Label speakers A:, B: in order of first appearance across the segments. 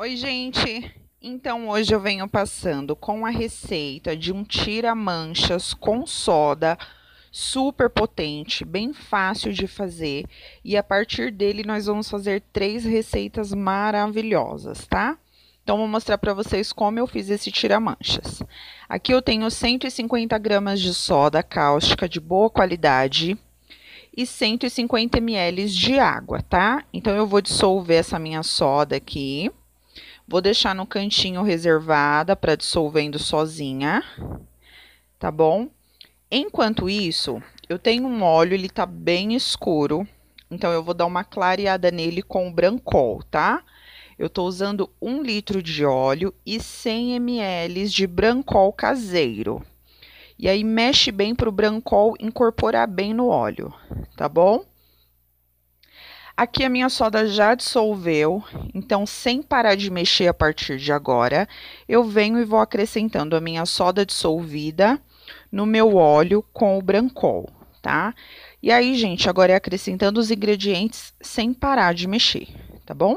A: Oi, gente! Então, hoje eu venho passando com a receita de um tira-manchas com soda, super potente, bem fácil de fazer. E a partir dele, nós vamos fazer três receitas maravilhosas, tá? Então, vou mostrar para vocês como eu fiz esse tira-manchas. Aqui eu tenho 150 gramas de soda cáustica de boa qualidade e 150 ml de água, tá? Então, eu vou dissolver essa minha soda aqui. Vou deixar no cantinho reservada para dissolvendo sozinha, tá bom? Enquanto isso, eu tenho um óleo, ele tá bem escuro, então eu vou dar uma clareada nele com o Brancol, tá? Eu tô usando um litro de óleo e 100 ml de Brancol caseiro. E aí mexe bem pro Brancol incorporar bem no óleo, tá bom? Aqui a minha soda já dissolveu, então sem parar de mexer a partir de agora, eu venho e vou acrescentando a minha soda dissolvida no meu óleo com o brancol, tá? E aí, gente, agora é acrescentando os ingredientes sem parar de mexer, tá bom?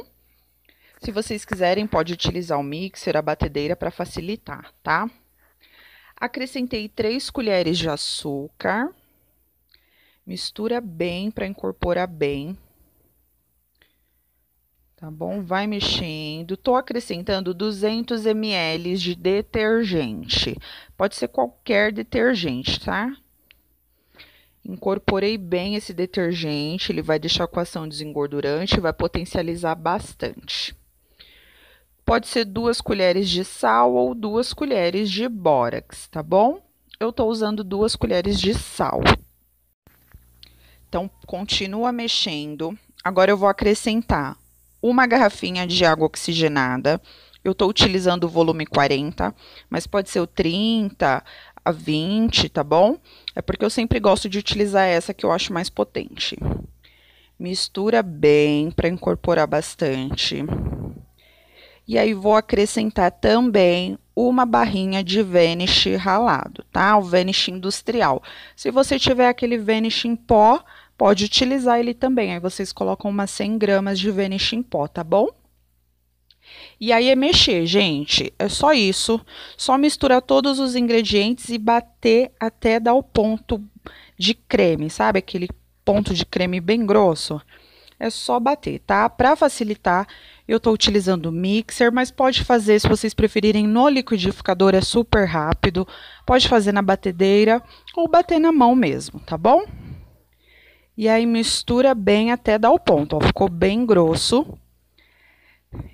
A: Se vocês quiserem, pode utilizar o mixer, a batedeira para facilitar, tá? Acrescentei 3 colheres de açúcar. Mistura bem para incorporar bem Tá bom? Vai mexendo. Tô acrescentando 200 ml de detergente. Pode ser qualquer detergente, tá? Incorporei bem esse detergente, ele vai deixar com ação desengordurante, vai potencializar bastante. Pode ser duas colheres de sal ou duas colheres de bórax, tá bom? Eu tô usando duas colheres de sal. Então, continua mexendo. Agora eu vou acrescentar uma garrafinha de água oxigenada. Eu estou utilizando o volume 40, mas pode ser o 30 a 20, tá bom? É porque eu sempre gosto de utilizar essa que eu acho mais potente. Mistura bem para incorporar bastante. E aí vou acrescentar também uma barrinha de vanish ralado, tá? O vanish industrial. Se você tiver aquele vanish em pó, pode utilizar ele também. Aí vocês colocam umas 100 gramas de vanish em pó, tá bom? E aí é mexer, gente. É só isso. Só misturar todos os ingredientes e bater até dar o ponto de creme, sabe? Aquele ponto de creme bem grosso. É só bater, tá? Para facilitar, eu estou utilizando mixer, mas pode fazer, se vocês preferirem, no liquidificador, é super rápido. Pode fazer na batedeira ou bater na mão mesmo, tá bom? E aí mistura bem até dar o ponto, ó, ficou bem grosso.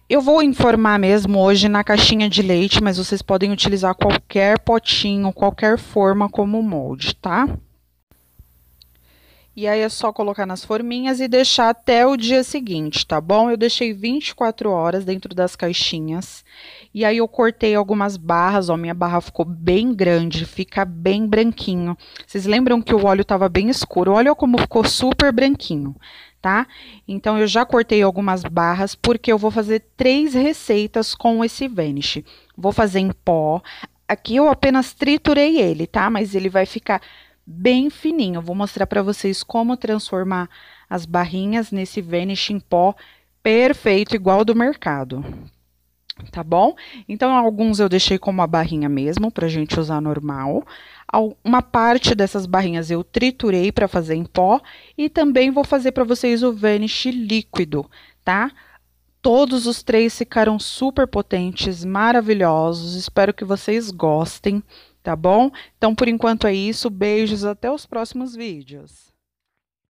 A: Eu vou informar mesmo hoje na caixinha de leite, mas vocês podem utilizar qualquer potinho, qualquer forma como molde, tá? E aí é só colocar nas forminhas e deixar até o dia seguinte, tá bom? Eu deixei 24 horas dentro das caixinhas. E aí eu cortei algumas barras, ó, minha barra ficou bem grande, fica bem branquinho. Vocês lembram que o óleo estava bem escuro? Olha como ficou super branquinho, tá? Então eu já cortei algumas barras porque eu vou fazer três receitas com esse vanish. Vou fazer em pó. Aqui eu apenas triturei ele, tá? Mas ele vai ficar bem fininho. Eu vou mostrar para vocês como transformar as barrinhas nesse vanishing pó perfeito, igual do mercado. Tá bom? Então, alguns eu deixei como a barrinha mesmo, pra gente usar normal. Uma parte dessas barrinhas eu triturei para fazer em pó. E também vou fazer para vocês o vanish líquido, tá? Todos os três ficaram super potentes, maravilhosos. Espero que vocês gostem tá bom? Então, por enquanto é isso. Beijos, até os próximos vídeos.